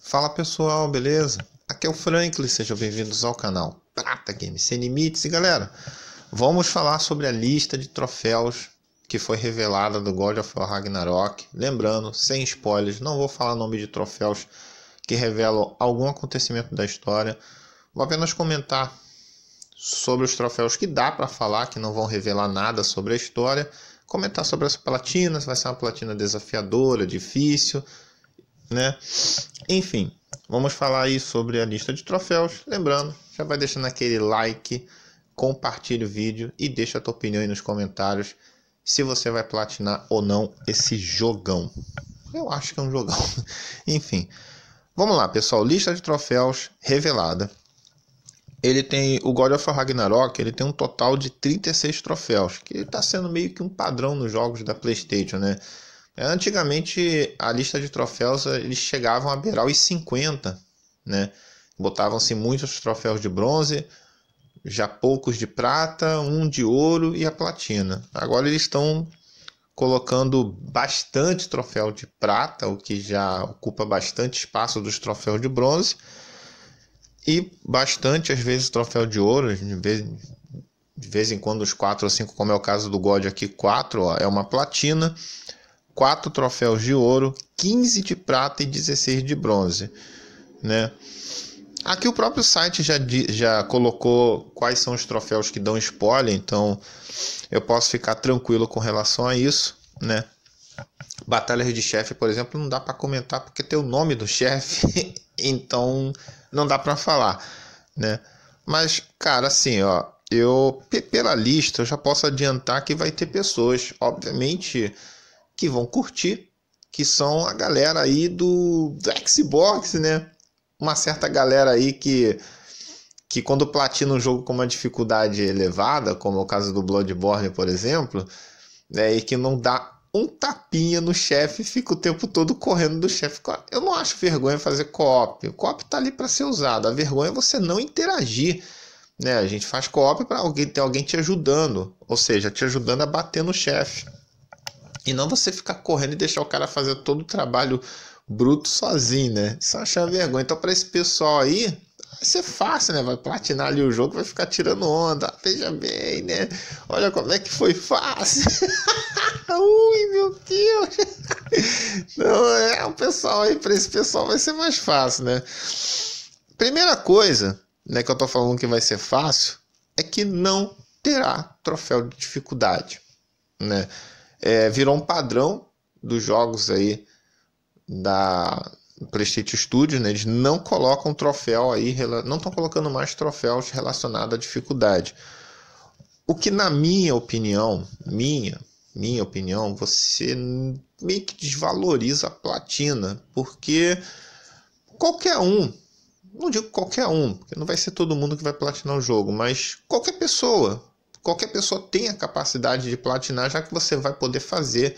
Fala pessoal, beleza? Aqui é o Franklin, sejam bem-vindos ao canal Prata Games Sem Limites. E galera, vamos falar sobre a lista de troféus que foi revelada do God of War Ragnarok. Lembrando, sem spoilers, não vou falar nome de troféus que revelam algum acontecimento da história. Vou apenas comentar sobre os troféus que dá para falar, que não vão revelar nada sobre a história. Comentar sobre essa platina, se vai ser uma platina desafiadora, difícil, né? Enfim, vamos falar aí sobre a lista de troféus. Lembrando, já vai deixando aquele like, compartilha o vídeo e deixa a tua opinião aí nos comentários se você vai platinar ou não esse jogão. Eu acho que é um jogão. Enfim, vamos lá, pessoal. Lista de troféus revelada. Ele tem o God of War Ragnarok, ele tem um total de 36 troféus, que está sendo meio que um padrão nos jogos da PlayStation, né? Antigamente, a lista de troféus, eles chegavam a beirar os 50, né? Botavam-se muitos troféus de bronze, já poucos de prata, um de ouro e a platina. Agora eles estão colocando bastante troféu de prata, o que já ocupa bastante espaço dos troféus de bronze, e bastante, às vezes, troféu de ouro, de vez, de vez em quando os quatro ou cinco, como é o caso do God aqui, quatro ó, é uma platina quatro troféus de ouro, 15 de prata e 16 de bronze, né? Aqui o próprio site já, já colocou quais são os troféus que dão spoiler, então eu posso ficar tranquilo com relação a isso, né? Batalhas de chefe, por exemplo, não dá para comentar porque tem o nome do chefe, então não dá para falar, né? Mas, cara, assim, ó, eu pela lista eu já posso adiantar que vai ter pessoas, obviamente, que vão curtir, que são a galera aí do, do Xbox, né? Uma certa galera aí que que quando platina um jogo com uma dificuldade elevada, como é o caso do Bloodborne, por exemplo, né, e que não dá um tapinha no chefe, fica o tempo todo correndo do chefe. Eu não acho vergonha fazer co-op. O co-op tá ali para ser usado. A vergonha é você não interagir. Né? A gente faz co-op para alguém ter alguém te ajudando, ou seja, te ajudando a bater no chefe. E não você ficar correndo e deixar o cara fazer todo o trabalho bruto sozinho, né? Isso é uma vergonha. Então, para esse pessoal aí, vai ser fácil, né? Vai platinar ali o jogo, vai ficar tirando onda. Ah, veja bem, né? Olha como é que foi fácil. Ui, meu Deus! Não, é o pessoal aí, para esse pessoal vai ser mais fácil, né? Primeira coisa, né, que eu tô falando que vai ser fácil, é que não terá troféu de dificuldade, né? é, virou um padrão dos jogos aí da PlayStation Studios, né? Eles não colocam troféu aí, não estão colocando mais troféus relacionados à dificuldade. O que na minha opinião, minha, minha opinião, você meio que desvaloriza a platina, porque qualquer um, não digo qualquer um, porque não vai ser todo mundo que vai platinar o jogo, mas qualquer pessoa qualquer pessoa tem a capacidade de platinar, já que você vai poder fazer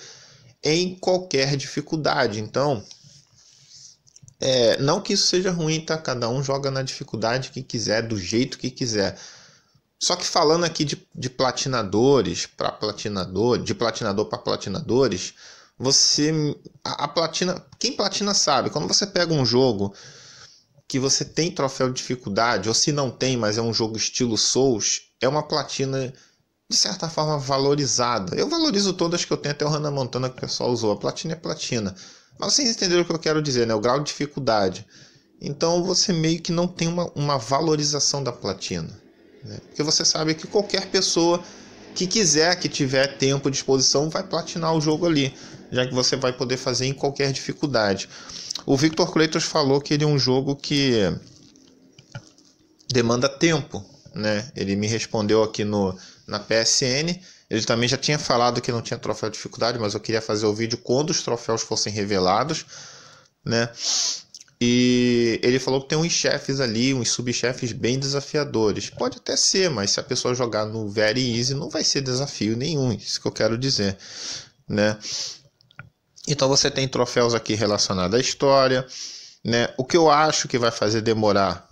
em qualquer dificuldade. Então, é, não que isso seja ruim, tá? Cada um joga na dificuldade que quiser, do jeito que quiser. Só que falando aqui de, de platinadores para platinador, de platinador para platinadores, você a, a platina, quem platina sabe, quando você pega um jogo que você tem troféu de dificuldade, ou se não tem, mas é um jogo estilo Souls, é uma platina de certa forma valorizada. Eu valorizo todas que eu tenho, até o Hannah Montana que o pessoal usou. A platina é platina. Mas vocês entenderam o que eu quero dizer, né? O grau de dificuldade. Então você meio que não tem uma, uma valorização da platina. Né? Porque você sabe que qualquer pessoa que quiser, que tiver tempo, disposição, vai platinar o jogo ali. Já que você vai poder fazer em qualquer dificuldade. O Victor Cleitos falou que ele é um jogo que demanda tempo, né? Ele me respondeu aqui no na PSN. Ele também já tinha falado que não tinha troféu de dificuldade, mas eu queria fazer o vídeo quando os troféus fossem revelados, né? E ele falou que tem uns chefes ali, uns subchefes bem desafiadores. Pode até ser, mas se a pessoa jogar no Very Easy, não vai ser desafio nenhum. Isso que eu quero dizer, né? Então você tem troféus aqui relacionados à história, né? O que eu acho que vai fazer demorar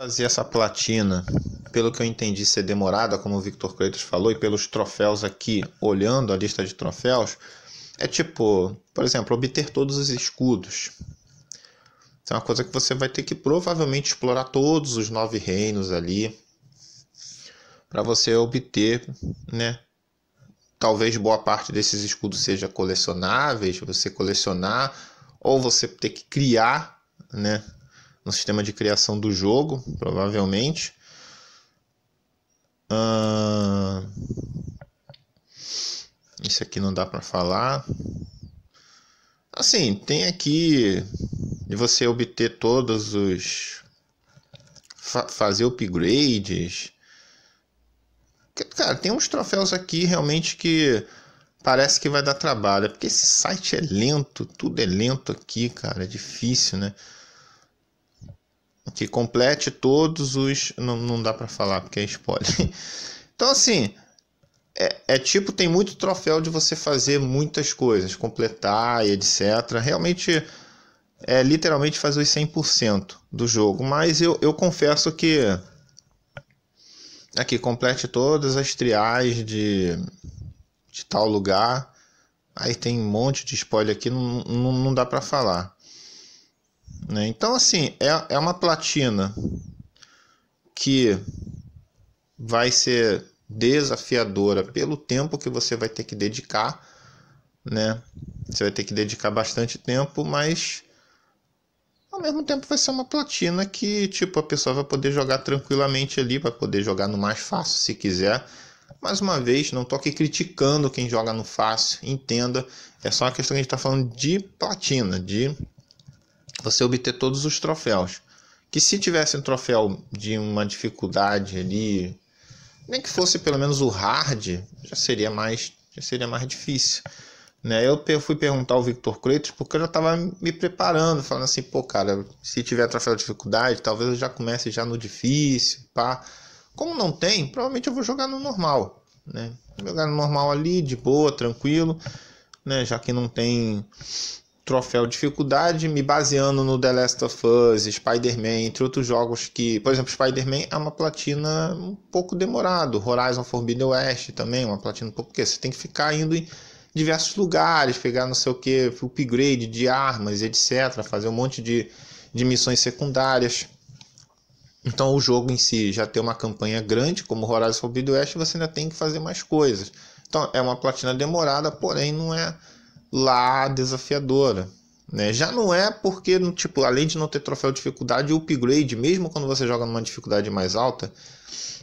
fazer essa platina, pelo que eu entendi ser demorada, como o Victor Cleitos falou, e pelos troféus aqui, olhando a lista de troféus, é tipo, por exemplo, obter todos os escudos. é uma coisa que você vai ter que provavelmente explorar todos os nove reinos ali para você obter, né, talvez boa parte desses escudos seja colecionáveis, você colecionar, ou você ter que criar, né? No sistema de criação do jogo, provavelmente. Ah, isso aqui não dá para falar. Assim, tem aqui de você obter todos os. fazer upgrades cara, tem uns troféus aqui realmente que parece que vai dar trabalho. É porque esse site é lento, tudo é lento aqui, cara. É difícil, né? Que complete todos os. Não, não dá para falar porque é spoiler. Então, assim. É, é, tipo, tem muito troféu de você fazer muitas coisas, completar e etc. Realmente é literalmente fazer os 100% do jogo. Mas eu, eu confesso que Aqui, é complete todas as triais de, de tal lugar. Aí tem um monte de spoiler aqui, não, não, não dá para falar. Né? Então, assim, é, é uma platina que vai ser desafiadora pelo tempo que você vai ter que dedicar, né? Você vai ter que dedicar bastante tempo, mas ao mesmo tempo vai ser uma platina que, tipo, a pessoa vai poder jogar tranquilamente ali, para poder jogar no mais fácil se quiser. Mais uma vez, não estou aqui criticando quem joga no fácil, entenda. É só uma questão que a gente está falando de platina, de você obter todos os troféus. Que se tivesse um troféu de uma dificuldade ali, nem que fosse pelo menos o hard, já seria mais, já seria mais difícil. Né? Eu fui perguntar ao Victor Creitos porque eu já estava me preparando, falando assim, pô, cara, se tiver troféu de dificuldade, talvez eu já comece já no difícil, pá. Como não tem, provavelmente eu vou jogar no normal, né? jogar no normal ali, de boa, tranquilo, né? Já que não tem troféu dificuldade, me baseando no The Last of Us, Spider-Man, entre outros jogos que, por exemplo, Spider-Man é uma platina um pouco demorado, Horizon Forbidden West também, é uma platina um pouco porque você tem que ficar indo em diversos lugares, pegar não sei o que, upgrade de armas, etc. Fazer um monte de, de missões secundárias. Então o jogo em si já tem uma campanha grande, como Horizon Forbidden West, você ainda tem que fazer mais coisas. Então é uma platina demorada, porém não é lá desafiadora. Né? Já não é porque, tipo, além de não ter troféu de dificuldade, o upgrade, mesmo quando você joga numa dificuldade mais alta,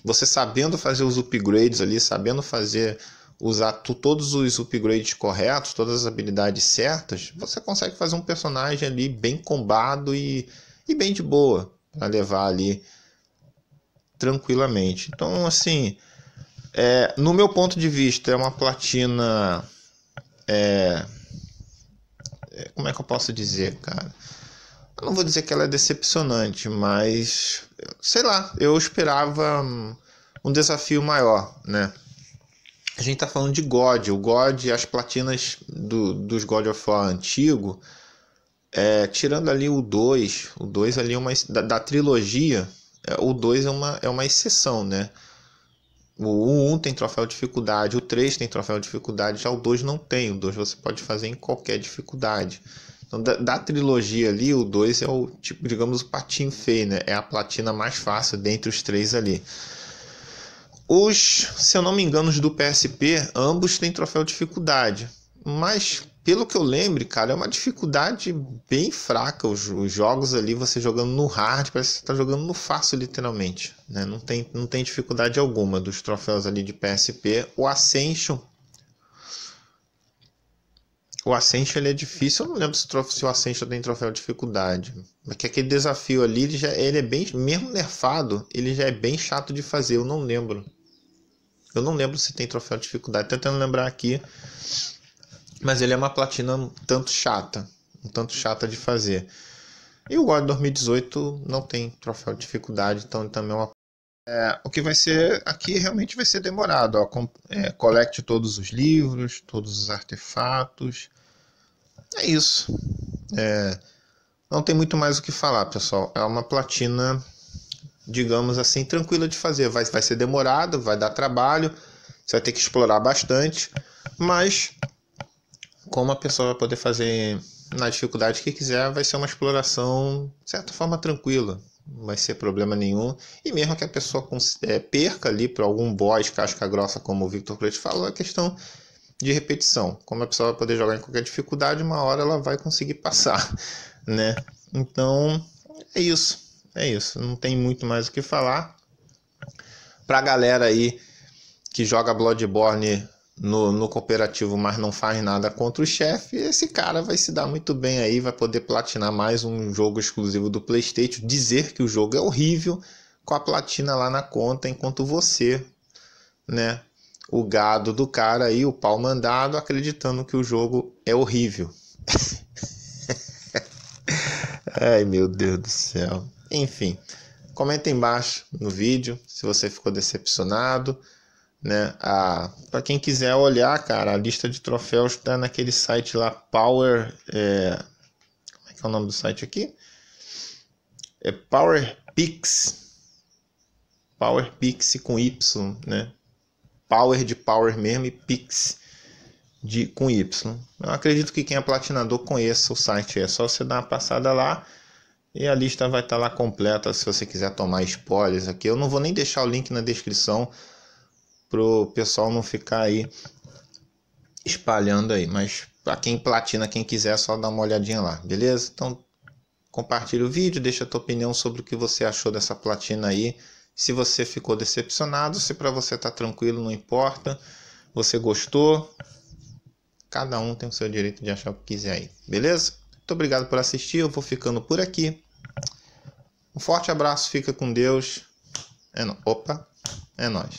você sabendo fazer os upgrades ali, sabendo fazer usar todos os upgrades corretos, todas as habilidades certas, você consegue fazer um personagem ali bem combado e, e bem de boa para levar ali tranquilamente. Então, assim, é, no meu ponto de vista, é uma platina. É, é, como é que eu posso dizer, cara? Eu não vou dizer que ela é decepcionante, mas sei lá, eu esperava um desafio maior, né? a gente tá falando de God. O God, as platinas do, dos God of War antigo, é, tirando ali o 2, o 2 ali é uma, da, da trilogia, é, o 2 é uma, é uma exceção, né? O 1 um, tem troféu de dificuldade, o 3 tem troféu de dificuldade, já o 2 não tem. O 2 você pode fazer em qualquer dificuldade. Então, da, da trilogia ali, o 2 é o tipo, digamos, o patinho feio, né? É a platina mais fácil dentre os três ali. Os, se eu não me engano, os do PSP, ambos têm troféu dificuldade. Mas, pelo que eu lembro, cara, é uma dificuldade bem fraca. Os, os jogos ali, você jogando no hard, parece que você está jogando no fácil, literalmente. Né? Não, tem, não tem dificuldade alguma dos troféus ali de PSP. O Ascension o Ascension ele é difícil, eu não lembro se, se o Ascension tem troféu de dificuldade. Mas que aquele desafio ali, ele, já, ele é bem. Mesmo nerfado, ele já é bem chato de fazer, eu não lembro. Eu não lembro se tem troféu de dificuldade, tentando lembrar aqui. Mas ele é uma platina um tanto chata. Um tanto chata de fazer. E o God 2018 não tem troféu de dificuldade, então também é uma é, o que vai ser aqui realmente vai ser demorado. Ó, é, todos os livros, todos os artefatos. É isso. É, não tem muito mais o que falar, pessoal. É uma platina, digamos assim, tranquila de fazer. Vai, vai ser demorado, vai dar trabalho, você vai ter que explorar bastante. Mas, como a pessoa vai poder fazer na dificuldade que quiser, vai ser uma exploração, de certa forma, tranquila vai ser problema nenhum. E mesmo que a pessoa é, perca ali para algum boss casca grossa, como o Victor Cruz falou, é questão de repetição. Como a pessoa vai poder jogar em qualquer dificuldade, uma hora ela vai conseguir passar, né? Então, é isso. É isso. Não tem muito mais o que falar. Pra galera aí que joga Bloodborne no, no cooperativo, mas não faz nada contra o chefe, esse cara vai se dar muito bem aí, vai poder platinar mais um jogo exclusivo do PlayStation, dizer que o jogo é horrível com a platina lá na conta, enquanto você, né, o gado do cara aí, o pau mandado, acreditando que o jogo é horrível. Ai, meu Deus do céu. Enfim, comenta embaixo no vídeo se você ficou decepcionado né? A para quem quiser olhar, cara, a lista de troféus está naquele site lá Power, é... como é que é o nome do site aqui? É Power Pix. Power Pix com Y, né? Power de Power mesmo e Pix de com Y. Eu acredito que quem é platinador conheça o site, é só você dar uma passada lá. E a lista vai estar tá lá completa se você quiser tomar spoilers aqui. Eu não vou nem deixar o link na descrição pro pessoal não ficar aí espalhando aí. Mas para quem platina, quem quiser, é só dar uma olhadinha lá, beleza? Então compartilha o vídeo, deixa a tua opinião sobre o que você achou dessa platina aí. Se você ficou decepcionado, se para você tá tranquilo, não importa. Você gostou? Cada um tem o seu direito de achar o que quiser aí, beleza? Muito obrigado por assistir, eu vou ficando por aqui. Um forte abraço, fica com Deus. É no... Opa, é nóis.